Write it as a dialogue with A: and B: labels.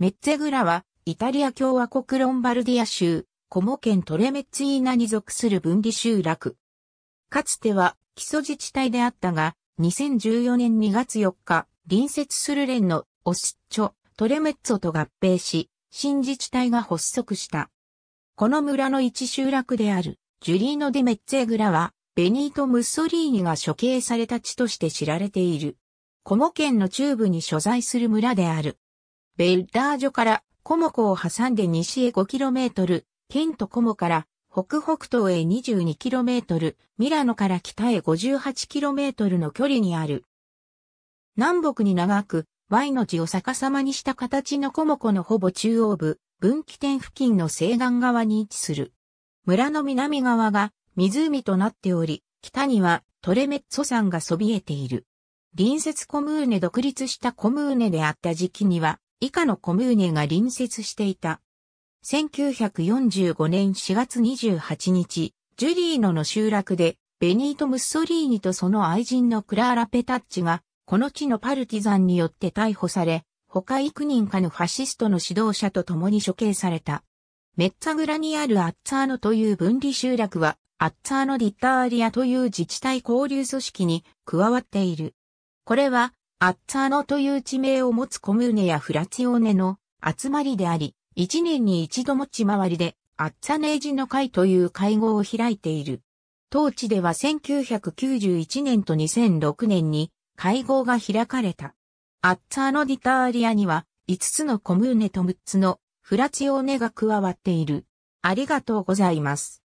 A: メッツェグラは、イタリア共和国ロンバルディア州、コモ県トレメッツィーナに属する分離集落。かつては、基礎自治体であったが、2014年2月4日、隣接する連のオスッチョ、トレメッツォと合併し、新自治体が発足した。この村の一集落である、ジュリーノ・デ・メッツェグラは、ベニート・ムッソリーニが処刑された地として知られている。コモ県の中部に所在する村である。ベルダージョからコモコを挟んで西へ 5km、ケントコモから北北東へ 22km、ミラノから北へ 58km の距離にある。南北に長く、Y の字を逆さまにした形のコモコのほぼ中央部、分岐点付近の西岸側に位置する。村の南側が湖となっており、北にはトレメッツ山がそびえている。隣接コムーネ独立したコムーネであった時期には、以下のコムーネが隣接していた。1945年4月28日、ジュリーノの集落で、ベニート・ムッソリーニとその愛人のクラーラ・ペタッチが、この地のパルティザンによって逮捕され、他幾人かのファシストの指導者と共に処刑された。メッツァグラにあるアッツァーノという分離集落は、アッツァーノ・ディッターリアという自治体交流組織に加わっている。これはアッツァーノという地名を持つコムーネやフラチオーネの集まりであり、一年に一度持ち回りで、アッツァネージの会という会合を開いている。当地では1991年と2006年に会合が開かれた。アッツァーノディターリアには5つのコムーネと6つのフラチオーネが加わっている。ありがとうございます。